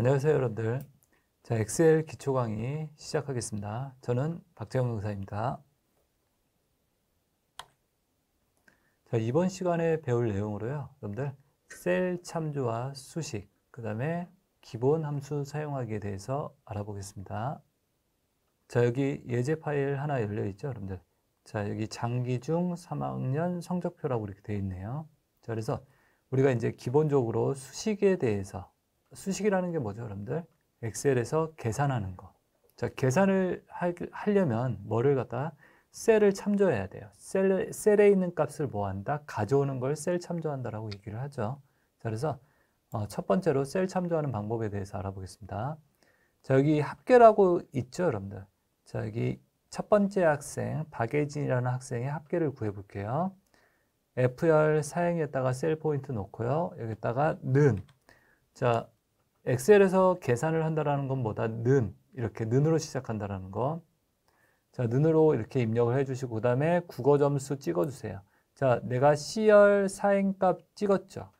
안녕하세요, 여러분들. 자, 엑셀 기초 강의 시작하겠습니다. 저는 박재형 강사입니다. 자, 이번 시간에 배울 내용으로요, 여러분들 셀 참조와 수식, 그 다음에 기본 함수 사용하기에 대해서 알아보겠습니다. 자, 여기 예제 파일 하나 열려 있죠, 여러분들. 자, 여기 장기 중 3학년 성적표라고 이렇게 되어 있네요. 자, 그래서 우리가 이제 기본적으로 수식에 대해서 수식이라는 게 뭐죠, 여러분들? 엑셀에서 계산하는 거. 자, 계산을 하, 려면 뭐를 갖다 셀을 참조해야 돼요. 셀, 셀에 있는 값을 뭐한다? 가져오는 걸 셀 참조한다라고 얘기를 하죠. 자, 그래서 어, 첫 번째로 셀 참조하는 방법에 대해서 알아보겠습니다. 자, 여기 합계라고 있죠, 여러분들? 자, 여기 첫 번째 학생, 박예진이라는 학생의 합계를 구해볼게요. F열 사행에다가 셀 포인트 놓고요. 여기다가 는. 자, 엑셀에서 계산을 한다라는 것보다 는 이렇게 는으로 시작한다라는 거. 자, 는으로 이렇게 입력을 해주시고 그 다음에 국어 점수 찍어주세요. 자, 내가 C열 사인값 찍었죠.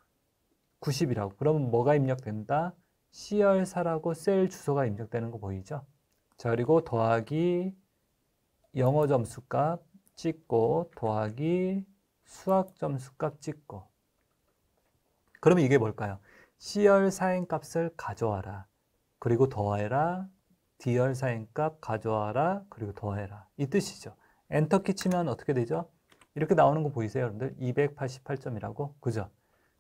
90이라고. 그러면 뭐가 입력된다? C열 사라고셀 주소가 입력되는 거 보이죠? 자, 그리고 더하기 영어 점수값 찍고 더하기 수학 점수값 찍고 그러면 이게 뭘까요? C열 사인값을 가져와라. 그리고 더해라. D열 사인값 가져와라. 그리고 더해라. 이 뜻이죠. 엔터키 치면 어떻게 되죠? 이렇게 나오는 거 보이세요, 여러분들? 288점이라고. 그죠?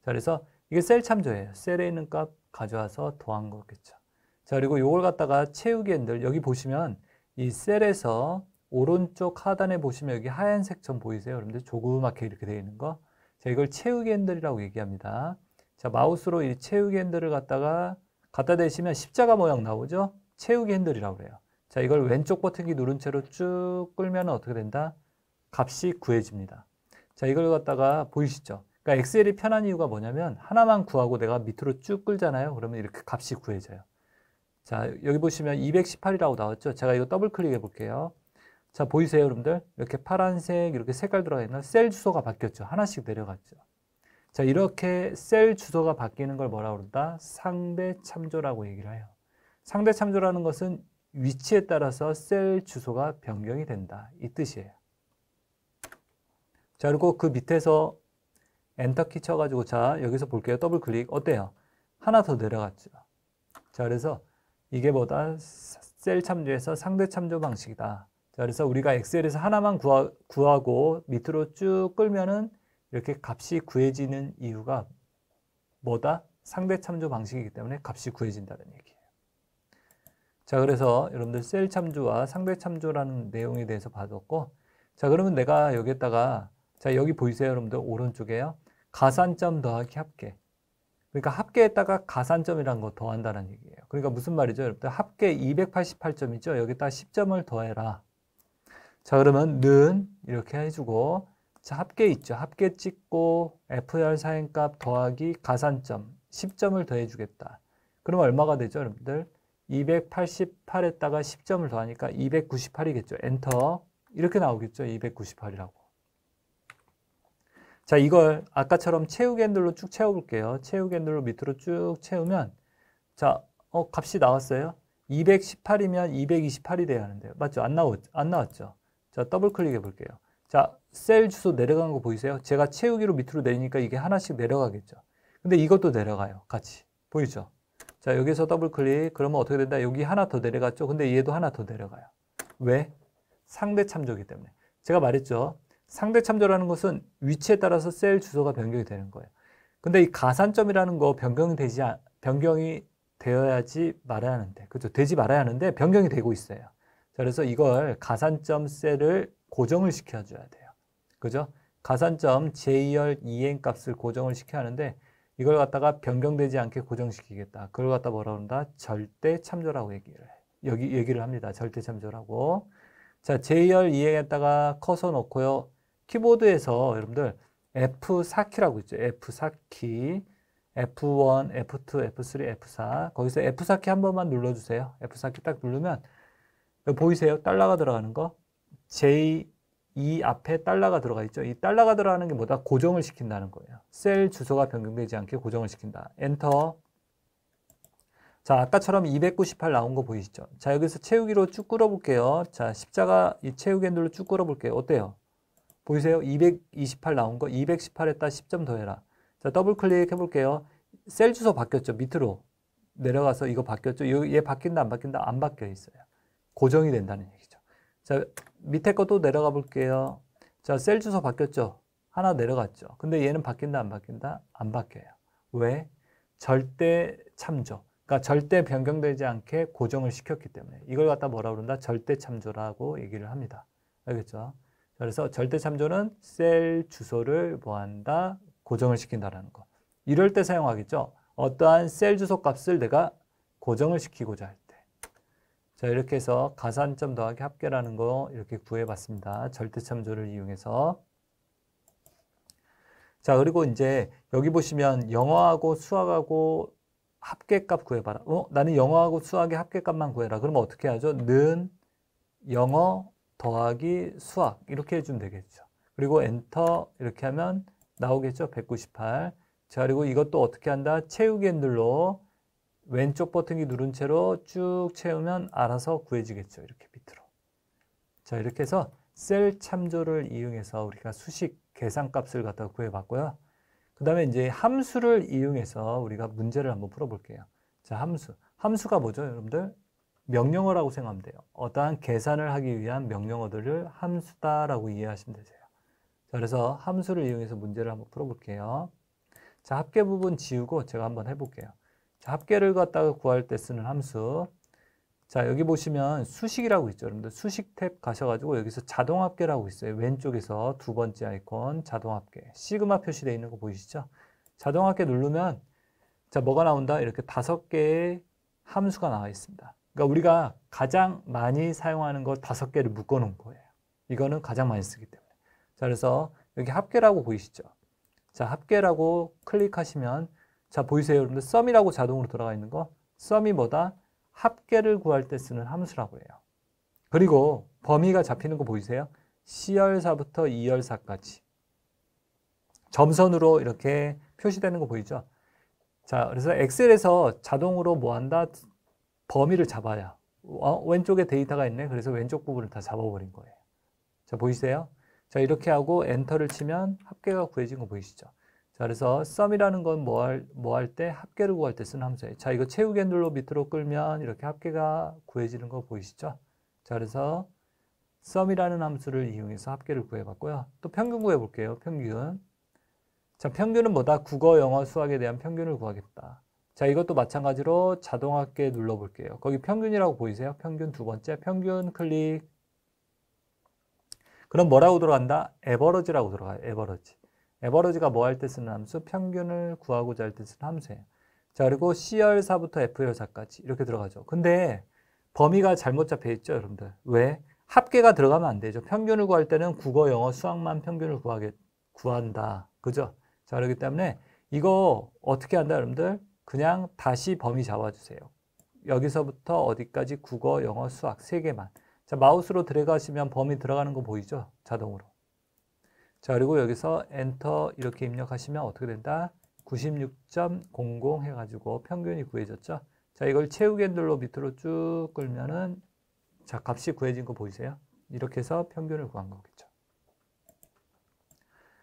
자, 그래서 이게 셀 참조예요. 셀에 있는 값 가져와서 더한 거겠죠. 자, 그리고 이걸 갖다가 채우기 핸들 여기 보시면 이 셀에서 오른쪽 하단에 보시면 여기 하얀색 점 보이세요? 여러분들 조그맣게 이렇게 되어 있는 거. 자, 이걸 채우기 핸들이라고 얘기합니다. 자, 마우스로 이 채우기 핸들을 갖다가 갖다 대시면 십자가 모양 나오죠? 채우기 핸들이라고 그래요. 자, 이걸 왼쪽 버튼키 누른 채로 쭉 끌면 어떻게 된다? 값이 구해집니다. 자, 이걸 갖다가 보이시죠? 그러니까 엑셀이 편한 이유가 뭐냐면 하나만 구하고 내가 밑으로 쭉 끌잖아요. 그러면 이렇게 값이 구해져요. 자, 여기 보시면 218이라고 나왔죠? 제가 이거 더블 클릭해 볼게요. 자, 보이세요, 여러분들? 이렇게 파란색, 이렇게 색깔 들어가 있는 셀 주소가 바뀌었죠. 하나씩 내려갔죠. 자, 이렇게 셀 주소가 바뀌는 걸 뭐라 그런다? 상대 참조라고 얘기를 해요. 상대 참조라는 것은 위치에 따라서 셀 주소가 변경이 된다. 이 뜻이에요. 자, 그리고 그 밑에서 엔터키 쳐가지고 자, 여기서 볼게요. 더블 클릭. 어때요? 하나 더 내려갔죠. 자, 그래서 이게 뭐다? 셀 참조에서 상대 참조 방식이다. 자, 그래서 우리가 엑셀에서 하나만 구하, 고 밑으로 쭉 끌면은 이렇게 값이 구해지는 이유가 뭐다? 상대 참조 방식이기 때문에 값이 구해진다는 얘기예요. 자, 그래서 여러분들 셀 참조와 상대 참조라는 내용에 대해서 봐뒀고, 자, 그러면 내가 여기에다가, 자, 여기 보이세요? 여러분들 오른쪽에요. 가산점 더하기 합계. 그러니까 합계에다가 가산점이란 거 더한다는 얘기예요. 그러니까 무슨 말이죠? 여러분들 합계 288점이죠? 여기다 10점을 더해라. 자, 그러면 는 이렇게 해주고, 자, 합계 있죠. 합계 찍고 FR 사인값 더하기 가산점 10점을 더해주겠다. 그럼 얼마가 되죠, 여러분들? 288에다가 10점을 더하니까 298이겠죠. 엔터 이렇게 나오겠죠. 298이라고. 자, 이걸 아까처럼 채우기 핸들로 쭉 채워볼게요. 채우기 핸들로 밑으로 쭉 채우면 자, 어, 값이 나왔어요. 218이면 228이 돼야 하는데요. 맞죠? 안 나왔, 안 나왔죠? 자, 더블 클릭해 볼게요. 자, 셀 주소 내려간 거 보이세요? 제가 채우기로 밑으로 내리니까 이게 하나씩 내려가겠죠. 근데 이것도 내려가요. 같이. 보이죠? 자, 여기서 더블 클릭. 그러면 어떻게 된다? 여기 하나 더 내려갔죠? 근데 얘도 하나 더 내려가요. 왜? 상대 참조기 때문에. 제가 말했죠. 상대 참조라는 것은 위치에 따라서 셀 주소가 변경이 되는 거예요. 근데 이 가산점이라는 거 변경이 되지, 변경이 되어야지 말아야 하는데. 그죠? 되지 말아야 하는데 변경이 되고 있어요. 자, 그래서 이걸 가산점 셀을 고정을 시켜줘야 돼요. 그죠? 가산점 J열 이행 값을 고정을 시켜야 하는데 이걸 갖다가 변경되지 않게 고정시키겠다. 그걸 갖다 뭐라 그런다? 절대 참조라고 얘기를 여기 얘기를 합니다. 절대 참조라고. 자, J열 이행에다가 커서 놓고요. 키보드에서 여러분들 F4키라고 있죠. F4키. F1, F2, F3, F4. 거기서 F4키 한 번만 눌러 주세요. F4키 딱 누르면 보이세요? 달러가 들어가는 거. J 이 앞에 달러가 들어가 있죠. 이 달러가 들어가는 게 뭐다? 고정을 시킨다는 거예요. 셀 주소가 변경되지 않게 고정을 시킨다. 엔터. 자, 아까처럼 298 나온 거 보이시죠? 자, 여기서 채우기로 쭉 끌어볼게요. 자, 십자가 이 채우기 핸들로 쭉 끌어볼게요. 어때요? 보이세요? 228 나온 거 218에다 10점 더해라. 자, 더블 클릭 해볼게요. 셀 주소 바뀌었죠? 밑으로 내려가서 이거 바뀌었죠? 얘 바뀐다 안 바뀐다? 안 바뀌어 있어요. 고정이 된다는 얘기. 자, 밑에 것도 내려가 볼게요. 자, 셀 주소 바뀌었죠? 하나 내려갔죠. 근데 얘는 바뀐다, 안 바뀐다? 안 바뀌어요. 왜? 절대 참조. 그러니까 절대 변경되지 않게 고정을 시켰기 때문에 이걸 갖다 뭐라 그런다? 절대 참조라고 얘기를 합니다. 알겠죠? 그래서 절대 참조는 셀 주소를 뭐한다? 고정을 시킨다라는 거. 이럴 때 사용하겠죠? 어떠한 셀 주소 값을 내가 고정을 시키고자 할 때. 자 이렇게 해서 가산점 더하기 합계라는 거 이렇게 구해봤습니다. 절대참조를 이용해서 자 그리고 이제 여기 보시면 영어하고 수학하고 합계값 구해봐라. 어? 나는 영어하고 수학의 합계값만 구해라. 그러면 어떻게 하죠? 는 영어 더하기 수학 이렇게 해주면 되겠죠. 그리고 엔터 이렇게 하면 나오겠죠. 198. 자 그리고 이것도 어떻게 한다? 채우기 핸들로 왼쪽 버튼이 누른 채로 쭉 채우면 알아서 구해지겠죠. 이렇게 밑으로. 자, 이렇게 해서 셀 참조를 이용해서 우리가 수식 계산값을 갖다 가 구해봤고요. 그 다음에 이제 함수를 이용해서 우리가 문제를 한번 풀어볼게요. 자, 함수. 함수가 뭐죠, 여러분들? 명령어라고 생각하면 돼요. 어떠한 계산을 하기 위한 명령어들을 함수다라고 이해하시면 되세요. 자, 그래서 함수를 이용해서 문제를 한번 풀어볼게요. 자, 합계 부분 지우고 제가 한번 해볼게요. 합계를 갖다가 구할 때 쓰는 함수. 자, 여기 보시면 수식이라고 있죠. 여러분들 수식 탭 가셔가지고 여기서 자동 합계라고 있어요. 왼쪽에서 두 번째 아이콘 자동 합계. 시그마 표시되어 있는 거 보이시죠? 자동 합계 누르면 자, 뭐가 나온다? 이렇게 다섯 개의 함수가 나와 있습니다. 그러니까 우리가 가장 많이 사용하는 걸 다섯 개를 묶어 놓은 거예요. 이거는 가장 많이 쓰기 때문에. 자, 그래서 여기 합계라고 보이시죠? 자, 합계라고 클릭하시면 자, 보이세요? 여러분들 썸이라고 자동으로 들어가 있는 거. 썸이 뭐다? 합계를 구할 때 쓰는 함수라고 해요. 그리고 범위가 잡히는 거 보이세요? C열사부터 2열사까지. 점선으로 이렇게 표시되는 거 보이죠? 자, 그래서 엑셀에서 자동으로 뭐 한다? 범위를 잡아야. 어, 왼쪽에 데이터가 있네. 그래서 왼쪽 부분을 다 잡아버린 거예요. 자, 보이세요? 자, 이렇게 하고 엔터를 치면 합계가 구해진 거 보이시죠? 자, 그래서 썸이라는 건뭐할뭐할 때 합계를 구할 때 쓰는 함수예요. 자, 이거 채우기 핸들로 밑으로 끌면 이렇게 합계가 구해지는 거 보이시죠? 자, 그래서 썸이라는 함수를 이용해서 합계를 구해봤고요. 또 평균 구해볼게요. 평균. 자, 평균은 뭐다? 국어, 영어, 수학에 대한 평균을 구하겠다. 자, 이것도 마찬가지로 자동합계 눌러볼게요. 거기 평균이라고 보이세요? 평균 두 번째, 평균 클릭. 그럼 뭐라고 들어간다? 에버러지라고 들어가요. 에버러지. 에버러지가 뭐 할 때 쓰는 함수? 평균을 구하고자 할 때 쓰는 함수예요. 자, 그리고 C열사부터 F열사까지 이렇게 들어가죠. 근데 범위가 잘못 잡혀 있죠, 여러분들. 왜? 합계가 들어가면 안 되죠. 평균을 구할 때는 국어, 영어, 수학만 평균을 구하게, 구한다. 그죠? 자, 그렇기 때문에 이거 어떻게 한다, 여러분들? 그냥 다시 범위 잡아주세요. 여기서부터 어디까지 국어, 영어, 수학 세 개만. 자, 마우스로 들어가시면 범위 들어가는 거 보이죠? 자동으로. 자, 그리고 여기서 엔터 이렇게 입력하시면 어떻게 된다? 96.00 해가지고 평균이 구해졌죠? 자, 이걸 채우기 핸들로 밑으로 쭉 끌면은 자, 값이 구해진 거 보이세요? 이렇게 해서 평균을 구한 거겠죠.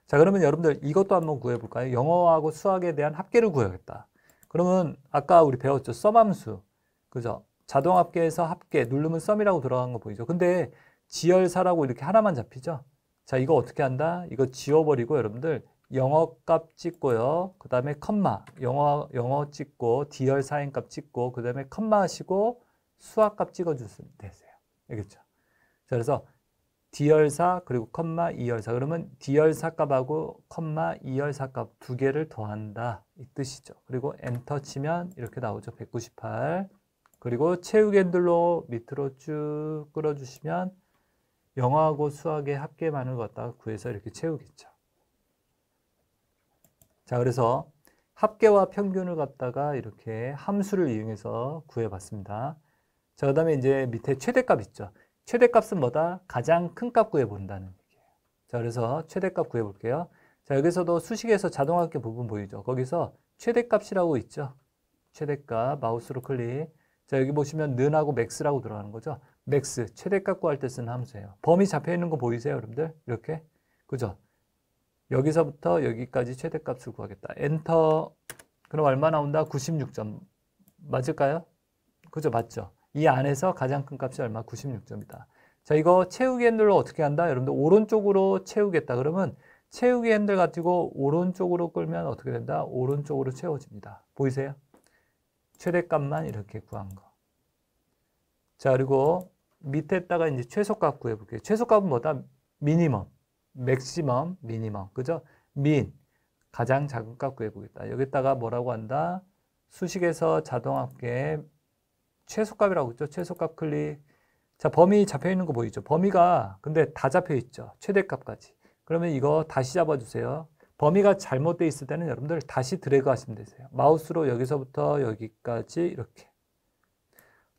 자, 그러면 여러분들 이것도 한번 구해볼까요? 영어하고 수학에 대한 합계를 구해야겠다. 그러면 아까 우리 배웠죠? 썸함수. 그죠? 자동합계에서 합계, 누르면 썸이라고 들어간 거 보이죠? 근데 지열사라고 이렇게 하나만 잡히죠? 자, 이거 어떻게 한다? 이거 지워버리고 여러분들 영어 값 찍고요. 그 다음에 컴마, 영어, 영어 찍고, 디얼 사인 값 찍고, 그 다음에 컴마 하시고, 수학 값 찍어주시면 되세요. 알겠죠? 자, 그래서 디열사 그리고 컴마 이열사 그러면 디열사 값하고 컴마 이열사 값 두 개를 더한다 이 뜻이죠 그리고 엔터 치면 이렇게 나오죠 198 그리고 채우기 들로 밑으로 쭉 끌어주시면 영하고 수학의 합계만을 갖다가 구해서 이렇게 채우겠죠. 자, 그래서 합계와 평균을 갖다가 이렇게 함수를 이용해서 구해봤습니다. 자, 그 다음에 이제 밑에 최대값 있죠. 최대값은 뭐다? 가장 큰 값 구해본다는 얘기예요. 자, 그래서 최대값 구해볼게요. 자, 여기서도 수식에서 자동합계 부분 보이죠. 거기서 최대값이라고 있죠. 최대값, 마우스로 클릭. 자, 여기 보시면 는하고 맥스라고 들어가는 거죠. 맥스 최대값 구할 때 쓰는 함수예요. 범위 잡혀 있는 거 보이세요, 여러분들? 이렇게 그죠? 여기서부터 여기까지 최대값을 구하겠다. 엔터 그럼 얼마 나온다? 96점 맞을까요? 그죠, 맞죠? 이 안에서 가장 큰 값이 얼마? 96점이다. 자, 이거 채우기 핸들로 어떻게 한다? 여러분들 오른쪽으로 채우겠다. 그러면 채우기 핸들 가지고 오른쪽으로 끌면 어떻게 된다? 오른쪽으로 채워집니다. 보이세요? 최대값만 이렇게 구한 거. 자, 그리고 밑에다가 이제 최소값 구해볼게요. 최소값은 뭐다? 미니멈, 맥시멈, 미니멈, 그죠? 민, 가장 작은 값 구해보겠다. 여기다가 뭐라고 한다? 수식에서 자동합계 최소값이라고 했죠. 최소값 클릭. 자, 범위 잡혀 있는 거 보이죠? 범위가 근데 다 잡혀 있죠. 최대값까지. 그러면 이거 다시 잡아주세요. 범위가 잘못돼 있을 때는 여러분들 다시 드래그 하시면 되세요. 마우스로 여기서부터 여기까지 이렇게.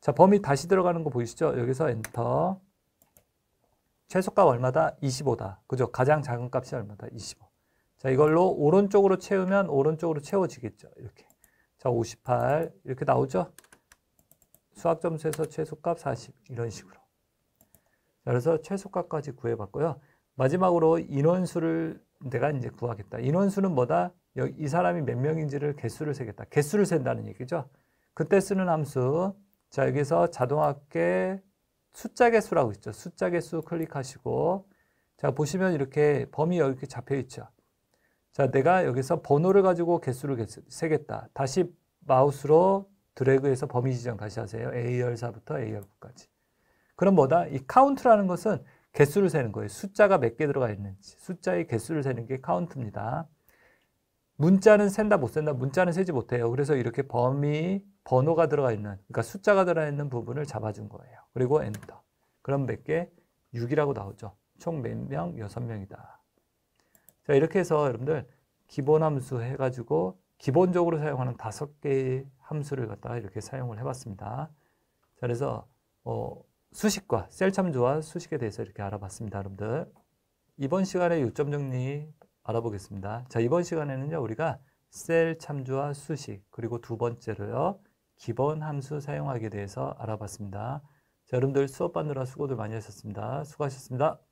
자, 범위 다시 들어가는 거 보이시죠? 여기서 엔터. 최소값 얼마다? 25다. 그죠? 가장 작은 값이 얼마다? 25. 자, 이걸로 오른쪽으로 채우면 오른쪽으로 채워지겠죠. 이렇게. 자, 58. 이렇게 나오죠? 수학 점수에서 최소값 40. 이런 식으로. 자, 그래서 최소값까지 구해봤고요. 마지막으로 인원수를 내가 이제 구하겠다. 인원수는 뭐다? 이 사람이 몇 명인지를 개수를 세겠다. 개수를 센다는 얘기죠. 그때 쓰는 함수 자, 여기서 자동학계 숫자 개수라고 있죠. 숫자 개수 클릭하시고 자, 보시면 이렇게 범위 여기 잡혀 있죠. 자, 내가 여기서 번호를 가지고 개수를 세겠다. 다시 마우스로 드래그해서 범위 지정 다시 하세요. A열사부터 A열9까지. 그럼 뭐다? 이 카운트라는 것은 개수를 세는 거예요. 숫자가 몇 개 들어가 있는지, 숫자의 개수를 세는 게 카운트입니다. 문자는 센다 못 센다 문자는 세지 못해요. 그래서 이렇게 범위 번호가 들어가 있는 그러니까 숫자가 들어가 있는 부분을 잡아준 거예요. 그리고 엔터. 그럼 몇 개? 6이라고 나오죠. 총 몇 명? 6명이다. 자 이렇게 해서 여러분들 기본 함수 해가지고 기본적으로 사용하는 다섯 개의 함수를 갖다가 이렇게 사용을 해봤습니다. 자, 그래서 어, 수식과 셀 참조와 수식에 대해서 이렇게 알아봤습니다. 여러분들 이번 시간에 요점 정리 알아보겠습니다. 자, 이번 시간에는요, 우리가 셀 참조와 수식, 그리고 두 번째로요, 기본 함수 사용하기에 대해서 알아봤습니다. 자, 여러분들 수업 받느라 수고들 많이 하셨습니다. 수고하셨습니다.